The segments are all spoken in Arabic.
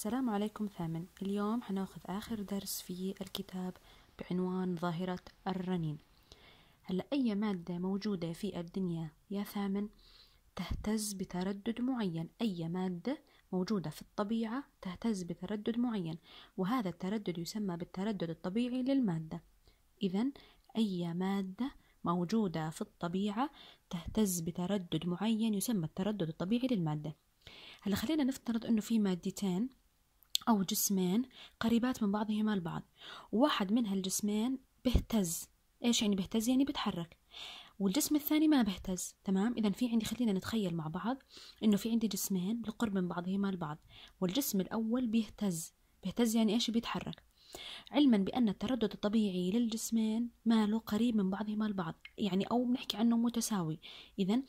السلام عليكم ثامن اليوم حناخذ آخر درس في الكتاب بعنوان ظاهرة الرنين هلا أي مادة موجودة في الدنيا يا ثامن تهتز بتردد معين أي مادة موجودة في الطبيعة تهتز بتردد معين وهذا التردد يسمى بالتردد الطبيعي للمادة إذا أي مادة موجودة في الطبيعة تهتز بتردد معين يسمى التردد الطبيعي للمادة هلا خلينا نفترض انه في مادتين أو جسمين قريبات من بعضهما البعض واحد من هالجسمين بهتز إيش يعني بهتز يعني بتحرك والجسم الثاني ما بهتز تمام إذا في عندي خلينا نتخيل مع بعض إنه في عندي جسمين بالقرب من بعضهما البعض والجسم الأول بيهتز بيهتز يعني إيش بيتحرك علما بأن التردد الطبيعي للجسمين ماله قريب من بعضهما البعض يعني أو بنحكي عنه متساوي إذا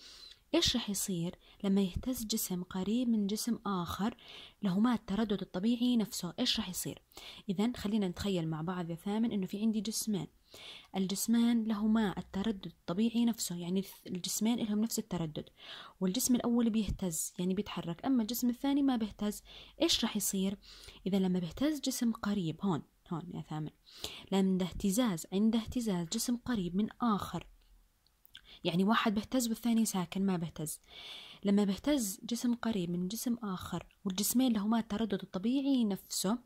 إيش رح يصير لما يهتز جسم قريب من جسم آخر لهما التردد الطبيعي نفسه إيش رح يصير إذا خلينا نتخيل مع بعض يا ثامن إنه في عندي جسمان الجسمان لهما التردد الطبيعي نفسه يعني الجسمين لهم نفس التردد والجسم الأول بيهتز يعني بيتحرك أما الجسم الثاني ما بيهتز إيش رح يصير إذا لما بيهتز جسم قريب هون هون يا ثامن لما اهتزاز عند اهتزاز جسم قريب من آخر يعني واحد بيهتز والثاني ساكن ما بيهتز لما بيهتز جسم قريب من جسم آخر والجسمين لهما التردد الطبيعي نفسه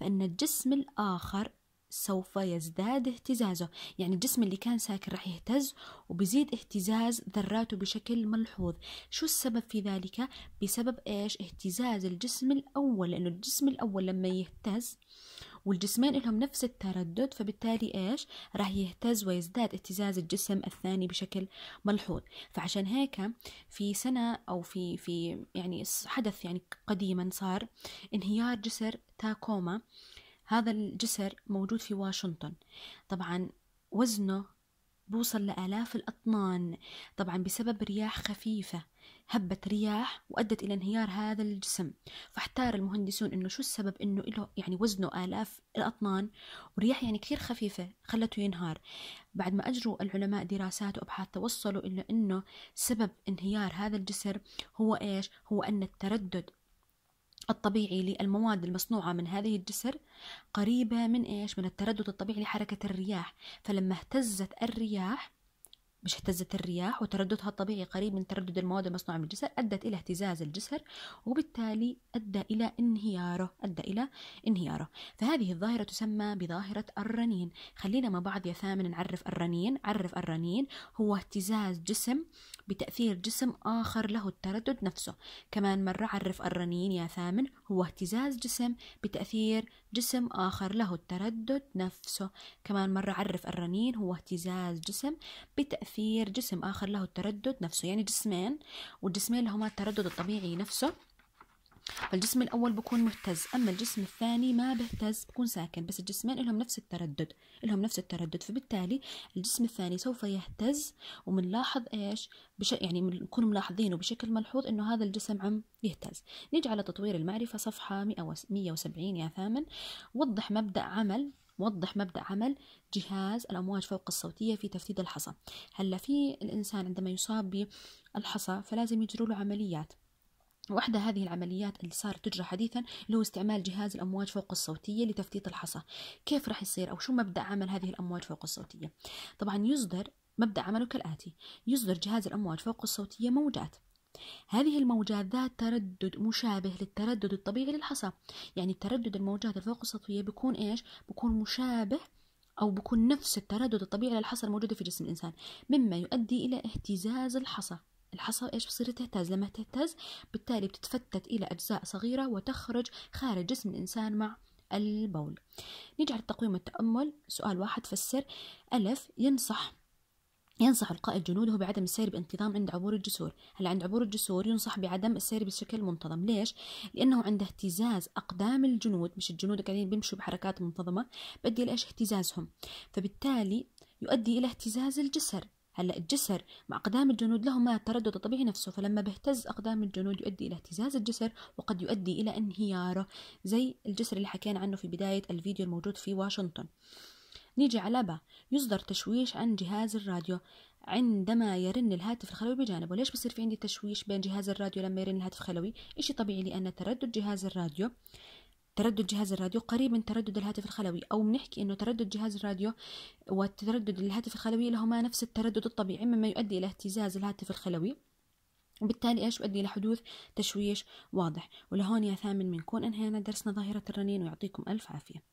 فإن الجسم الآخر سوف يزداد اهتزازه يعني الجسم اللي كان ساكن راح يهتز وبيزيد اهتزاز ذراته بشكل ملحوظ شو السبب في ذلك بسبب ايش اهتزاز الجسم الاول لانه الجسم الاول لما يهتز والجسمين لهم نفس التردد فبالتالي ايش راح يهتز ويزداد اهتزاز الجسم الثاني بشكل ملحوظ فعشان هيك في سنة او في في يعني حدث يعني قديما صار انهيار جسر تاكوما هذا الجسر موجود في واشنطن طبعا وزنه بوصل لآلاف الأطنان طبعا بسبب رياح خفيفة هبت رياح وأدت إلى انهيار هذا الجسم فاحتار المهندسون إنه شو السبب إنه له يعني وزنه آلاف الأطنان ورياح يعني كثير خفيفة خلته ينهار بعد ما أجروا العلماء دراسات وأبحاث توصلوا إلى إنه سبب انهيار هذا الجسر هو إيش هو أن التردد الطبيعي للمواد المصنوعة من هذه الجسر قريبة من إيش؟ من التردد الطبيعي لحركة الرياح فلما اهتزت الرياح مش اهتزت الرياح وترددها الطبيعي قريب من تردد المواد المصنوعة من الجسر أدت إلى اهتزاز الجسر وبالتالي أدى إلى انهياره أدى إلى انهياره فهذه الظاهرة تسمى بظاهرة الرنين خلينا مع بعض يا ثامن نعرف الرنين عرف الرنين هو اهتزاز جسم بتأثير جسم آخر له التردد نفسه كمان مرة عرف الرنين يا ثامن هو اهتزاز جسم بتأثير جسم آخر له التردد نفسه كمان مرة عرف الرنين هو اهتزاز جسم بتأثير جسم آخر له التردد نفسه يعني جسمين والجسمين لهما التردد الطبيعي نفسه فالجسم الأول بكون مهتز أما الجسم الثاني ما بهتز بكون ساكن بس الجسمين لهم نفس التردد لهم نفس التردد فبالتالي الجسم الثاني سوف يهتز ومنلاحظ إيش بش... يعني بنكون ملاحظينه بشكل ملحوظ إنه هذا الجسم عم يهتز نيجي على تطوير المعرفة صفحة 170 يا ثامن وضح مبدأ عمل وضح مبدأ عمل جهاز الأمواج فوق الصوتية في تفتيت الحصى هلا في الإنسان عندما يصاب بالحصى فلازم يجروا له عمليات واحدة هذه العمليات اللي صارت تجرى حديثا اللي هو استعمال جهاز الأمواج فوق الصوتية لتفتيت الحصى كيف راح يصير أو شو مبدأ عمل هذه الأمواج فوق الصوتية طبعا يصدر مبدأ عمله كالآتي يصدر جهاز الأمواج فوق الصوتية موجات هذه الموجات ذات تردد مشابه للتردد الطبيعي للحصى يعني تردد الموجات الفوق الصوتية بيكون إيش؟ بيكون مشابه أو بيكون نفس التردد الطبيعي للحصى الموجودة في جسم الإنسان مما يؤدي إلى اهتزاز الحصى الحصى ايش بصير تهتز لما تهتز بالتالي بتتفتت الى اجزاء صغيره وتخرج خارج جسم الانسان مع البول نيجي على التقويم والتامل سؤال واحد فسر الف ينصح ينصح القائد جنوده بعدم السير بانتظام عند عبور الجسور هلا عند عبور الجسور ينصح بعدم السير بشكل منتظم ليش لانه عند اهتزاز اقدام الجنود مش الجنود قاعدين بيمشوا بحركات منتظمه بدي ايش اهتزازهم فبالتالي يؤدي الى اهتزاز الجسر هلا الجسر مع أقدام الجنود لهما تردد طبيعي نفسه فلما بيهتز أقدام الجنود يؤدي إلى اهتزاز الجسر وقد يؤدي إلى انهياره زي الجسر اللي حكينا عنه في بداية الفيديو الموجود في واشنطن نيجي على با يصدر تشويش عن جهاز الراديو عندما يرن الهاتف الخلوي بجانبه ليش بصير في عندي تشويش بين جهاز الراديو لما يرن الهاتف الخلوي إشي طبيعي لأن تردد جهاز الراديو تردد جهاز الراديو قريب من تردد الهاتف الخلوي أو بنحكي إنه تردد جهاز الراديو وتردد الهاتف الخلوي لهما نفس التردد الطبيعي مما يؤدي إلى اهتزاز الهاتف الخلوي وبالتالي ايش الى لحدوث تشويش واضح ولهون يا ثامن بنكون انهينا درسنا ظاهرة الرنين ويعطيكم الف عافية